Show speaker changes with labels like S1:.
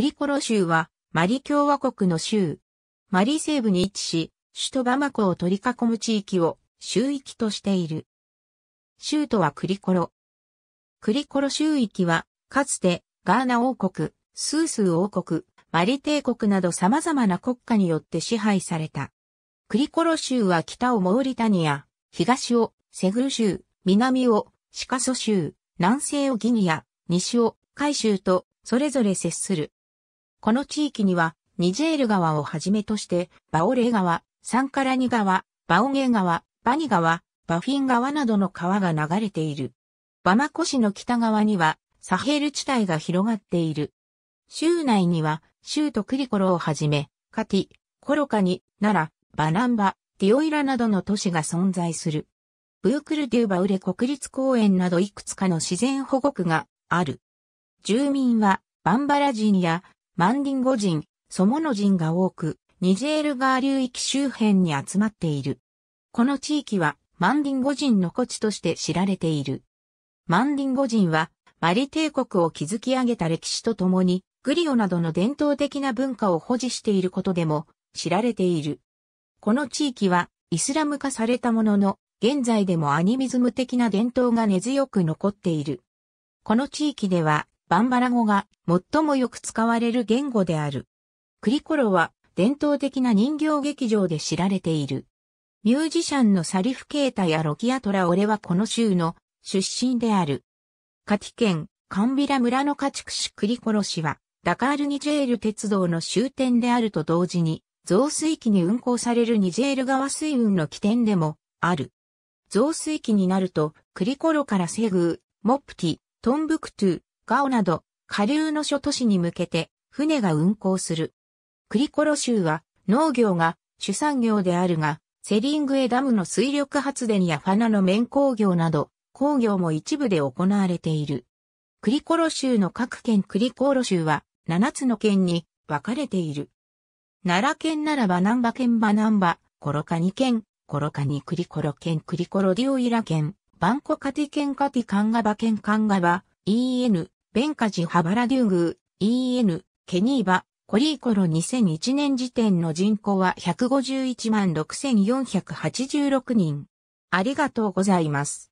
S1: クリコロ州はマリ共和国の州。マリ西部に位置し、首都バマコを取り囲む地域を州域としている。州都はクリコロ。クリコロ州域は、かつてガーナ王国、スースー王国、マリ帝国など様々な国家によって支配された。クリコロ州は北をモーリタニア、東をセグル州、南をシカソ州、南西をギニア、西を海州とそれぞれ接する。この地域には、ニジェール川をはじめとして、バオレー川、サンカラニ川、バオゲー川、バニ川、バフィン川などの川が流れている。バマコ市の北側には、サヘル地帯が広がっている。州内には、州とクリコロをはじめ、カティ、コロカニ、ナラ、バナンバ、ディオイラなどの都市が存在する。ブークルデューバウレ国立公園などいくつかの自然保護区がある。住民は、バンバラ人やマンディンゴ人、ソモノ人が多く、ニジェール川流域周辺に集まっている。この地域はマンディンゴ人の古地として知られている。マンディンゴ人はマリ帝国を築き上げた歴史とともに、グリオなどの伝統的な文化を保持していることでも知られている。この地域はイスラム化されたものの、現在でもアニミズム的な伝統が根強く残っている。この地域ではバンバラ語が最もよく使われる言語である。クリコロは伝統的な人形劇場で知られている。ミュージシャンのサリフ・ケータやロキア・トラオレはこの州の出身である。カティ県カンビラ村の家畜市クリコロ市はダカール・ニジェール鉄道の終点であると同時に増水期に運行されるニジェール川水運の起点でもある。増水期になるとクリコロからセグー、モプティ、トンブクトゥ、ガオなど、下流の諸都市に向けて、船が運航する。クリコロ州は、農業が主産業であるが、セリングエダムの水力発電やファナの綿工業など、工業も一部で行われている。クリコロ州の各県クリコロ州は、7つの県に分かれている。奈良県ならば南波県バ南馬、コロカニ県、コロカニクリコロ県クリコロディオイラ県、バンコカティ県カティカンガバ県カンガバ、EN、ベンカジ・ハバラデューグー、EN、ケニーバ、コリーコロ2001年時点の人口は151万6486人。ありがとうございます。